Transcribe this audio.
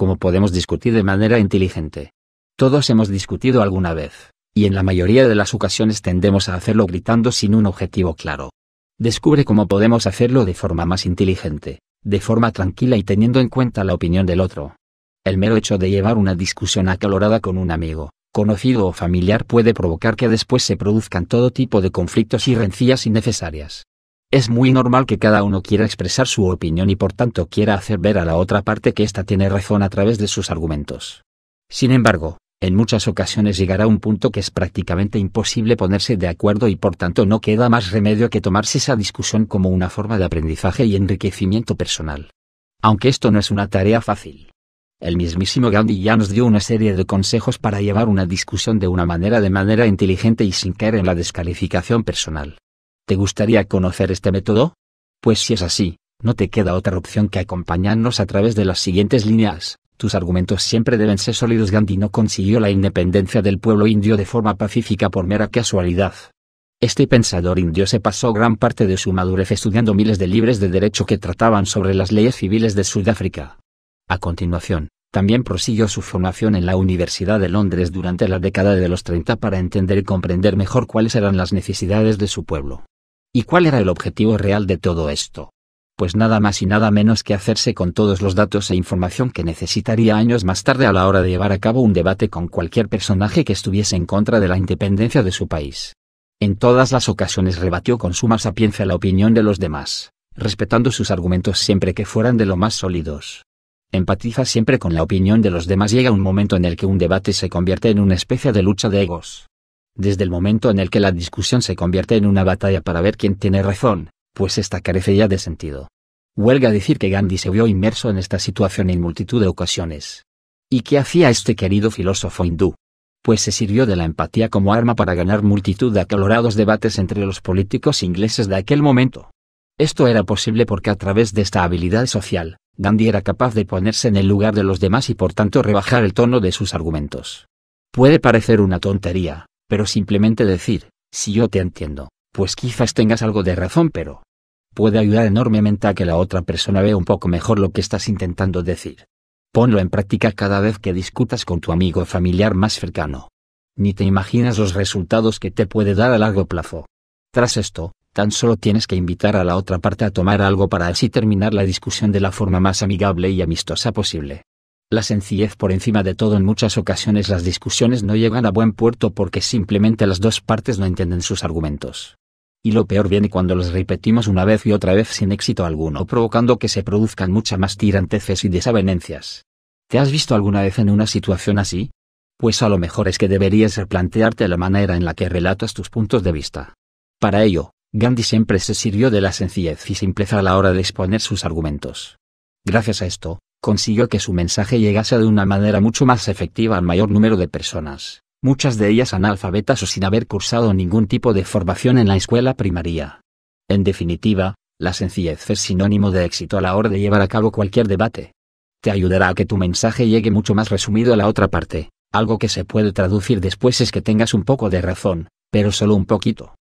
Cómo podemos discutir de manera inteligente. Todos hemos discutido alguna vez, y en la mayoría de las ocasiones tendemos a hacerlo gritando sin un objetivo claro. Descubre cómo podemos hacerlo de forma más inteligente, de forma tranquila y teniendo en cuenta la opinión del otro. El mero hecho de llevar una discusión acalorada con un amigo, conocido o familiar puede provocar que después se produzcan todo tipo de conflictos y rencillas innecesarias. Es muy normal que cada uno quiera expresar su opinión y por tanto quiera hacer ver a la otra parte que ésta tiene razón a través de sus argumentos. Sin embargo, en muchas ocasiones llegará un punto que es prácticamente imposible ponerse de acuerdo y por tanto no queda más remedio que tomarse esa discusión como una forma de aprendizaje y enriquecimiento personal. Aunque esto no es una tarea fácil. El mismísimo Gandhi ya nos dio una serie de consejos para llevar una discusión de una manera de manera inteligente y sin caer en la descalificación personal. ¿Te gustaría conocer este método? Pues si es así, no te queda otra opción que acompañarnos a través de las siguientes líneas. Tus argumentos siempre deben ser sólidos. Gandhi no consiguió la independencia del pueblo indio de forma pacífica por mera casualidad. Este pensador indio se pasó gran parte de su madurez estudiando miles de libros de derecho que trataban sobre las leyes civiles de Sudáfrica. A continuación, también prosiguió su formación en la Universidad de Londres durante la década de los 30 para entender y comprender mejor cuáles eran las necesidades de su pueblo. ¿Y cuál era el objetivo real de todo esto? Pues nada más y nada menos que hacerse con todos los datos e información que necesitaría años más tarde a la hora de llevar a cabo un debate con cualquier personaje que estuviese en contra de la independencia de su país. En todas las ocasiones rebatió con suma sapiencia la opinión de los demás, respetando sus argumentos siempre que fueran de lo más sólidos. Empatiza siempre con la opinión de los demás. Llega un momento en el que un debate se convierte en una especie de lucha de egos desde el momento en el que la discusión se convierte en una batalla para ver quién tiene razón, pues esta carece ya de sentido. Huelga decir que Gandhi se vio inmerso en esta situación en multitud de ocasiones. ¿Y qué hacía este querido filósofo hindú? Pues se sirvió de la empatía como arma para ganar multitud de acalorados debates entre los políticos ingleses de aquel momento. Esto era posible porque a través de esta habilidad social, Gandhi era capaz de ponerse en el lugar de los demás y por tanto rebajar el tono de sus argumentos. Puede parecer una tontería, pero simplemente decir, si yo te entiendo, pues quizás tengas algo de razón, pero puede ayudar enormemente a que la otra persona vea un poco mejor lo que estás intentando decir. Ponlo en práctica cada vez que discutas con tu amigo o familiar más cercano. Ni te imaginas los resultados que te puede dar a largo plazo. Tras esto, tan solo tienes que invitar a la otra parte a tomar algo para así terminar la discusión de la forma más amigable y amistosa posible la sencillez por encima de todo en muchas ocasiones las discusiones no llegan a buen puerto porque simplemente las dos partes no entienden sus argumentos. Y lo peor viene cuando los repetimos una vez y otra vez sin éxito alguno, provocando que se produzcan mucha más tiranteces y desavenencias. ¿Te has visto alguna vez en una situación así? Pues a lo mejor es que deberías replantearte la manera en la que relatas tus puntos de vista. Para ello, Gandhi siempre se sirvió de la sencillez y simpleza a la hora de exponer sus argumentos. Gracias a esto, consiguió que su mensaje llegase de una manera mucho más efectiva al mayor número de personas, muchas de ellas analfabetas o sin haber cursado ningún tipo de formación en la escuela primaria. En definitiva, la sencillez es sinónimo de éxito a la hora de llevar a cabo cualquier debate. Te ayudará a que tu mensaje llegue mucho más resumido a la otra parte, algo que se puede traducir después es que tengas un poco de razón, pero solo un poquito.